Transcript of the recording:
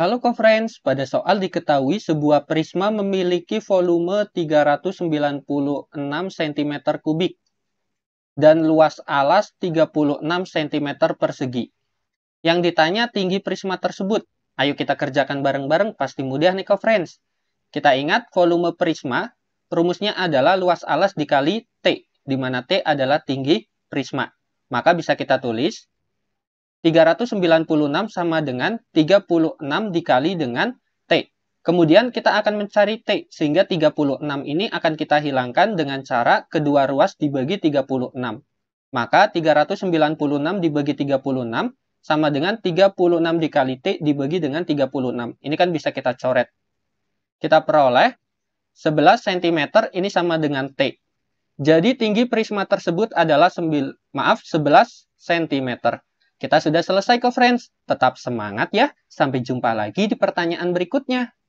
Halo Kofriends, pada soal diketahui sebuah prisma memiliki volume 396 cm kubik dan luas alas 36 cm persegi. Yang ditanya tinggi prisma tersebut. Ayo kita kerjakan bareng-bareng, pasti mudah nih Kofriends. Kita ingat volume prisma, rumusnya adalah luas alas dikali T, di mana T adalah tinggi prisma. Maka bisa kita tulis 396 sama dengan 36 dikali dengan T. Kemudian kita akan mencari T, sehingga 36 ini akan kita hilangkan dengan cara kedua ruas dibagi 36. Maka 396 dibagi 36 sama dengan 36 dikali T dibagi dengan 36. Ini kan bisa kita coret. Kita peroleh 11 cm ini sama dengan T. Jadi tinggi prisma tersebut adalah 9, maaf 11 cm. Kita sudah selesai kok friends. Tetap semangat ya. Sampai jumpa lagi di pertanyaan berikutnya.